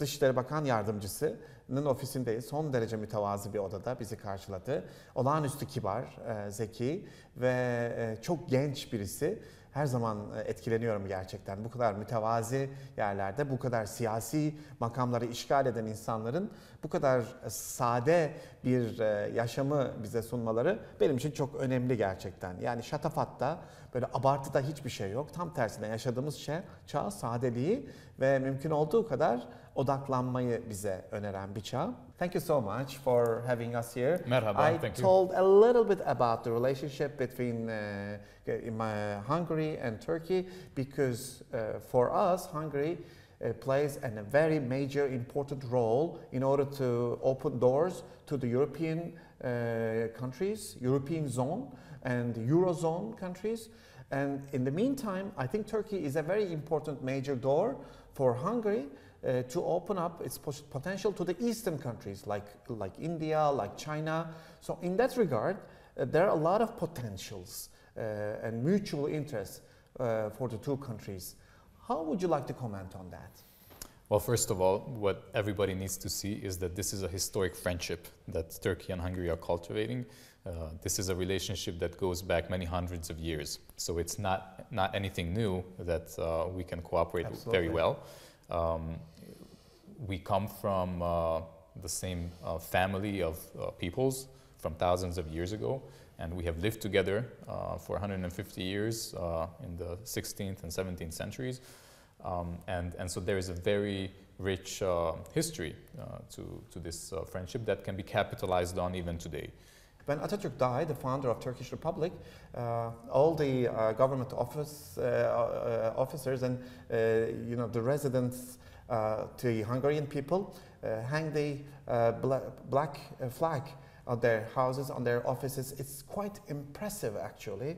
Dışişleri Bakan Yardımcısı'nın ofisindeyiz. Son derece mütevazı bir odada bizi karşıladı. Olağanüstü kibar, e, zeki ve e, çok genç birisi her zaman e, etkileniyorum gerçekten. Bu kadar mütevazi yerlerde, bu kadar siyasi makamları işgal eden insanların bu kadar e, sade bir e, yaşamı bize sunmaları benim için çok önemli gerçekten. Yani şatafatta, böyle abartıda hiçbir şey yok. Tam tersine yaşadığımız şey, çağ sadeliği ve mümkün olduğu kadar odaklanmayı bize öneren bir çağ. Thank you so much for having us here. Merhaba, I thank told you. a little bit about the relationship between uh, uh, Hungary and Turkey because uh, for us, Hungary uh, plays an, a very major important role in order to open doors to the European uh, countries, European zone and Eurozone countries. And in the meantime, I think Turkey is a very important major door for Hungary uh, to open up its potential to the eastern countries like, like India, like China. So, in that regard, uh, there are a lot of potentials uh, and mutual interests uh, for the two countries. How would you like to comment on that? Well, first of all, what everybody needs to see is that this is a historic friendship that Turkey and Hungary are cultivating. Uh, this is a relationship that goes back many hundreds of years. So it's not, not anything new that uh, we can cooperate very well. Um, we come from uh, the same uh, family of uh, peoples from thousands of years ago, and we have lived together uh, for 150 years in the 16th and 17th centuries. Um, and, and so there is a very rich uh, history uh, to, to this uh, friendship that can be capitalized on even today. When Atatürk died, the founder of Turkish Republic, uh, all the uh, government office, uh, officers and you know, the residents, the Hungarian people, hang the bla black flag on their houses, on their offices. It's quite impressive, actually.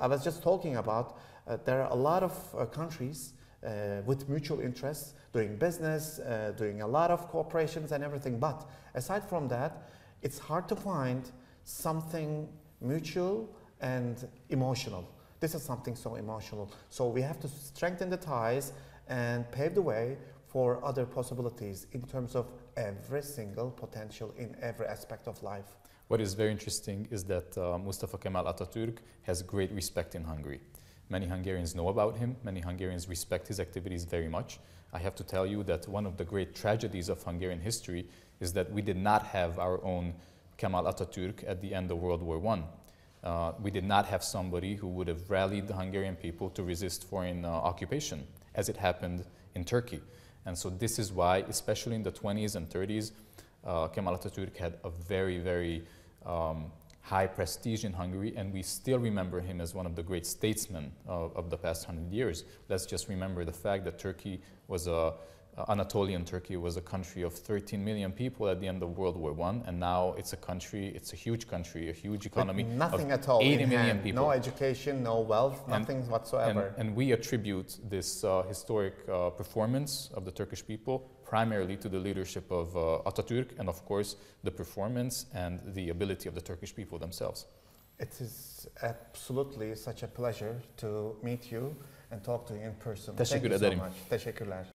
I was just talking about there are a lot of countries uh, with mutual interests, doing business, uh, doing a lot of corporations and everything. But aside from that, it's hard to find something mutual and emotional. This is something so emotional. So we have to strengthen the ties and pave the way for other possibilities in terms of every single potential in every aspect of life. What is very interesting is that uh, Mustafa Kemal Atatürk has great respect in Hungary. Many Hungarians know about him. Many Hungarians respect his activities very much. I have to tell you that one of the great tragedies of Hungarian history is that we did not have our own Kemal Atatürk at the end of World War I. Uh, we did not have somebody who would have rallied the Hungarian people to resist foreign uh, occupation, as it happened in Turkey. And so this is why, especially in the 20s and 30s, uh, Kemal Atatürk had a very, very um, high prestige in Hungary, and we still remember him as one of the great statesmen of, of the past hundred years. Let's just remember the fact that Turkey was a uh, Anatolian Turkey was a country of 13 million people at the end of World War One, and now it's a country, it's a huge country, a huge economy. But nothing at all. 80 million hand. people. No education, no wealth, nothing and, whatsoever. And, and, we attribute this uh, historic uh, performance of the Turkish people primarily to the leadership of uh, Atatürk and, of course, the performance and the ability of the Turkish people themselves. It is absolutely such a pleasure to meet you and talk to you in person. Teşekkür Thank you so much. Teşekkürler.